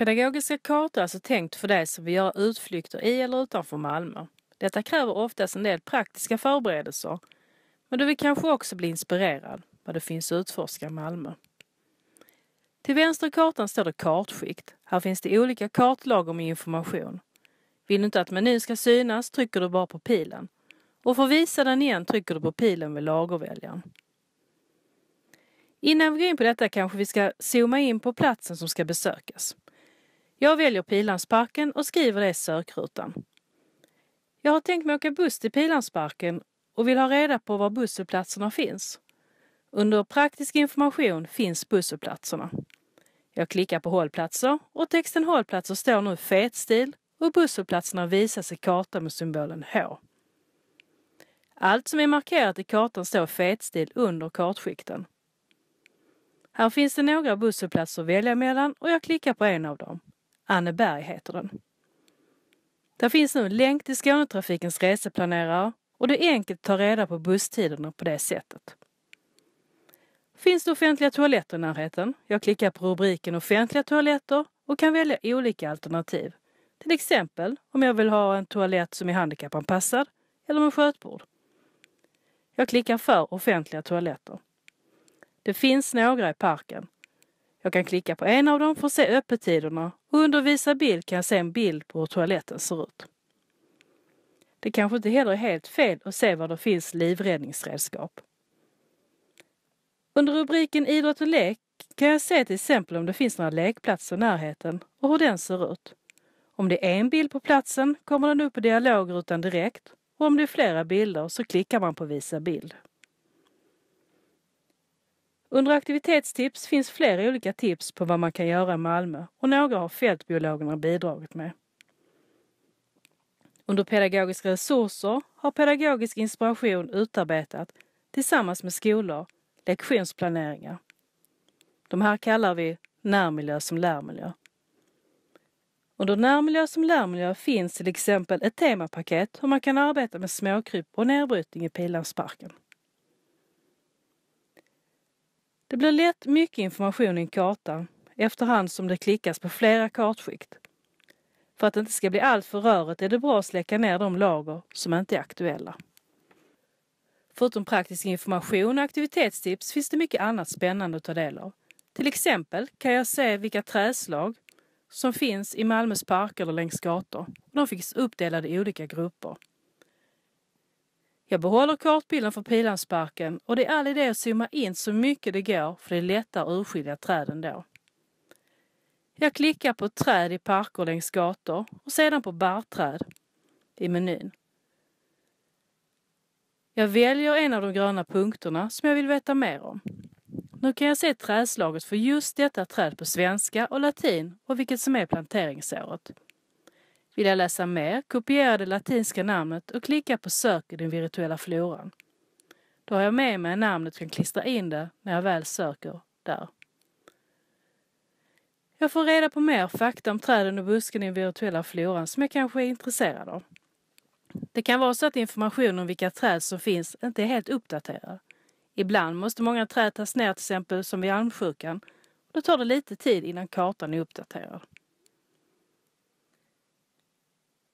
Pedagogiska kartor är alltså tänkt för dig som vill göra utflykter i eller utanför Malmö. Detta kräver oftast en del praktiska förberedelser. Men du vill kanske också bli inspirerad vad det finns att utforska i Malmö. Till vänster i kartan står det kartskikt. Här finns det olika kartlager med information. Vill du inte att menyn ska synas trycker du bara på pilen. Och för att visa den igen trycker du på pilen vid lagerväljaren. Innan vi går in på detta kanske vi ska zooma in på platsen som ska besökas. Jag väljer Pilansparken och skriver det i sökrutan. Jag har tänkt mig åka buss till Pilansparken och vill ha reda på var busshållplatserna finns. Under praktisk information finns busshållplatserna. Jag klickar på hållplatser och texten hållplatser står nu i fetstil och busshållplatserna visas i kartan med symbolen H. Allt som är markerat i kartan står fetstil under kartskikten. Här finns det några busshållplatser att välja mellan och jag klickar på en av dem. Anneberg heter den. Där finns nu en länk till Skånetrafikens reseplanerare och det är enkelt att ta reda på busstiderna på det sättet. Finns det offentliga toaletter i närheten? Jag klickar på rubriken offentliga toaletter och kan välja olika alternativ. Till exempel om jag vill ha en toalett som är handikappanpassad eller med skötbord. Jag klickar för offentliga toaletter. Det finns några i parken jag kan klicka på en av dem för att se öppettiderna och under Visa bild kan jag se en bild på hur toaletten ser ut. Det kanske inte heller är helt fel att se var det finns livräddningsredskap. Under rubriken Idrott och lek kan jag se till exempel om det finns några lekplatser i närheten och hur den ser ut. Om det är en bild på platsen kommer den upp i dialogrutan direkt och om det är flera bilder så klickar man på Visa bild. Under aktivitetstips finns flera olika tips på vad man kan göra i Malmö och några har fältbiologerna bidragit med. Under pedagogiska resurser har pedagogisk inspiration utarbetat tillsammans med skolor lektionsplaneringar. De här kallar vi närmiljö som lärmiljö. Under närmiljö som lärmiljö finns till exempel ett temapaket hur man kan arbeta med småkryp och nedbrytning i Pilansparken. Det blir lätt mycket information i en karta efterhand som det klickas på flera kartskikt. För att det inte ska bli alltför rörigt är det bra att släcka ner de lager som inte är aktuella. Förutom praktisk information och aktivitetstips finns det mycket annat spännande att ta del av. Till exempel kan jag se vilka träslag som finns i Malmös parker eller längs gator. De finns uppdelade i olika grupper. Jag behåller kartbilden för pilansparken och det är all idé att zooma in så mycket det går för det är lättare att urskilja träden då. Jag klickar på träd i parker längs gator och sedan på barrträd i menyn. Jag väljer en av de gröna punkterna som jag vill veta mer om. Nu kan jag se trädslaget för just detta träd på svenska och latin och vilket som är planteringsåret. Vill jag läsa mer, kopiera det latinska namnet och klicka på sök i den virtuella floran. Då har jag med mig namnet och kan klistra in det när jag väl söker där. Jag får reda på mer fakta om träden och busken i den virtuella floran som jag kanske är intresserad av. Det kan vara så att information om vilka träd som finns inte är helt uppdaterad. Ibland måste många träd tas ner till exempel som vid almsjukan. Då tar det lite tid innan kartan är uppdaterad.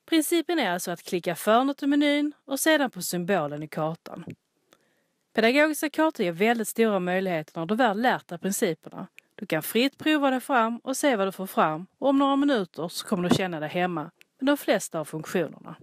Principen är alltså att klicka för något i menyn och sedan på symbolen i kartan. Pedagogiska kartor ger väldigt stora möjligheter när du väl lärt dig principerna. Du kan fritt prova dig fram och se vad du får fram och om några minuter så kommer du känna dig hemma med de flesta av funktionerna.